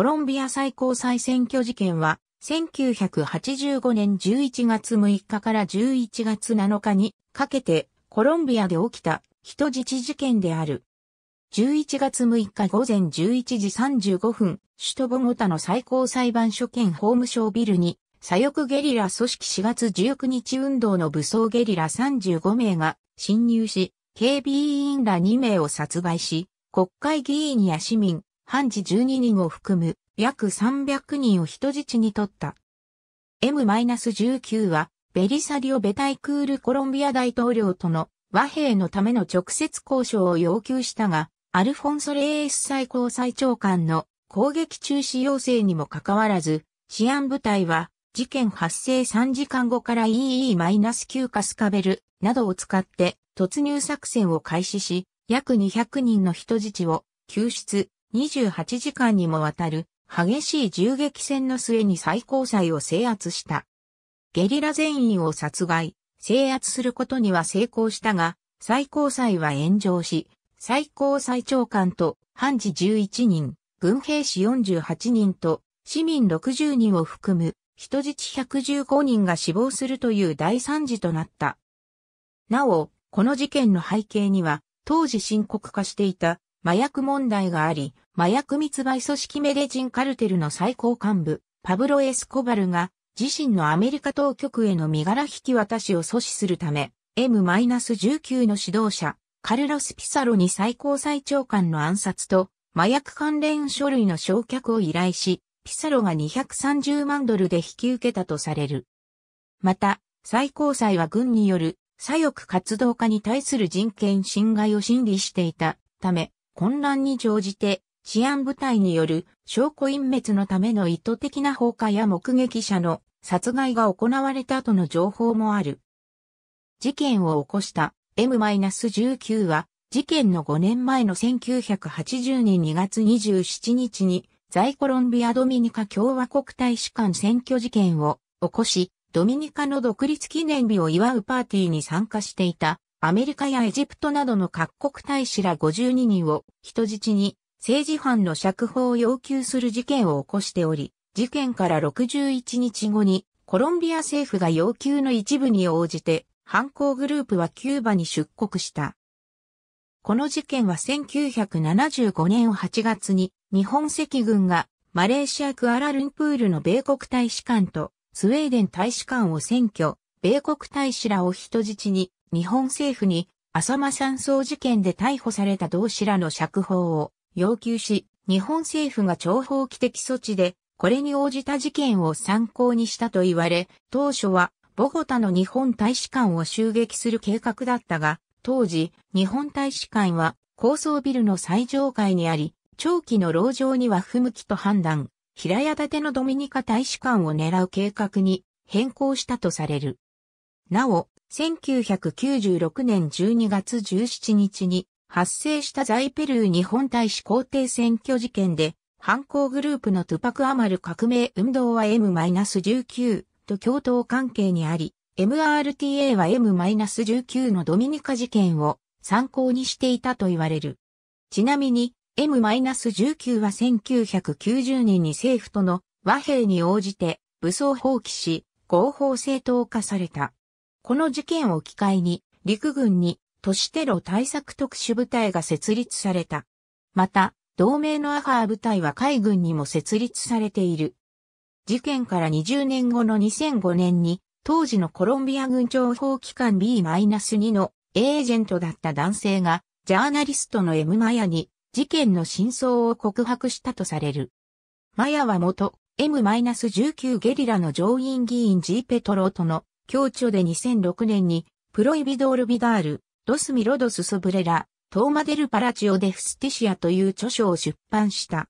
コロンビア最高裁選挙事件は、1985年11月6日から11月7日にかけてコロンビアで起きた人質事件である。11月6日午前11時35分、首都ボゴタの最高裁判所兼法務省ビルに、左翼ゲリラ組織4月19日運動の武装ゲリラ35名が侵入し、警備員ら2名を殺害し、国会議員や市民、判事12人を含む約300人を人質に取った。M-19 はベリサリオ・ベタイクールコロンビア大統領との和平のための直接交渉を要求したが、アルフォンソ・レーエス最高裁長官の攻撃中止要請にもかかわらず、治安部隊は事件発生3時間後から EE-9 カスカベルなどを使って突入作戦を開始し、約200人の人質を救出、28時間にもわたる激しい銃撃戦の末に最高裁を制圧した。ゲリラ全員を殺害、制圧することには成功したが、最高裁は炎上し、最高裁長官と判事11人、軍兵士48人と市民60人を含む人質115人が死亡するという大惨事となった。なお、この事件の背景には、当時深刻化していた麻薬問題があり、麻薬密売組織メデジンカルテルの最高幹部、パブロ・エスコバルが、自身のアメリカ当局への身柄引き渡しを阻止するため、M-19 の指導者、カルロス・ピサロに最高裁長官の暗殺と、麻薬関連書類の焼却を依頼し、ピサロが230万ドルで引き受けたとされる。また、最高裁は軍による左翼活動家に対する人権侵害を審理していたため、混乱に乗じて治安部隊による証拠隠滅のための意図的な放火や目撃者の殺害が行われたとの情報もある。事件を起こした M-19 は事件の5年前の1980年2月27日に在コロンビアドミニカ共和国大使館選挙事件を起こし、ドミニカの独立記念日を祝うパーティーに参加していたアメリカやエジプトなどの各国大使ら52人を人質に政治犯の釈放を要求する事件を起こしており、事件から61日後にコロンビア政府が要求の一部に応じて犯行グループはキューバに出国した。この事件は1975年8月に日本赤軍がマレーシアクアラルンプールの米国大使館とスウェーデン大使館を占拠、米国大使らを人質に日本政府に浅間山荘事件で逮捕された同志らの釈放を要求し、日本政府が諜報機的措置で、これに応じた事件を参考にしたと言われ、当初はボゴタの日本大使館を襲撃する計画だったが、当時、日本大使館は高層ビルの最上階にあり、長期の牢上には不向きと判断、平屋建てのドミニカ大使館を狙う計画に変更したとされる。なお、1996年12月17日に発生したザイペルー日本大使公邸選挙事件で、犯行グループのトゥパクアマル革命運動は M-19 と共闘関係にあり、MRTA は M-19 のドミニカ事件を参考にしていたと言われる。ちなみに M-19 は1990年に政府との和平に応じて武装放棄し合法正当化された。この事件を機会に陸軍に都市テロ対策特殊部隊が設立された。また、同盟のアハー部隊は海軍にも設立されている。事件から20年後の2005年に、当時のコロンビア軍情報機関 B-2 のエージェントだった男性が、ジャーナリストの M マヤに事件の真相を告白したとされる。マヤは元 M-19 ゲリラの上院議員 G ペトロとの共著で2006年にプロイビドール・ビダール、ロス・ミロドス・ソブレラ、トーマ・デル・パラチオ・デ・フスティシアという著書を出版した。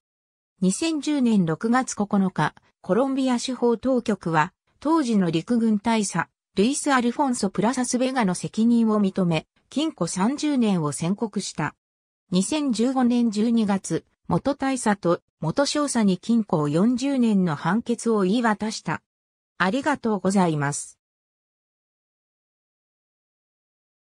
2010年6月9日、コロンビア司法当局は、当時の陸軍大佐、ルイス・アルフォンソ・プラサスベガの責任を認め、禁錮30年を宣告した。2015年12月、元大佐と元少佐に禁錮40年の判決を言い渡した。ありがとうございます。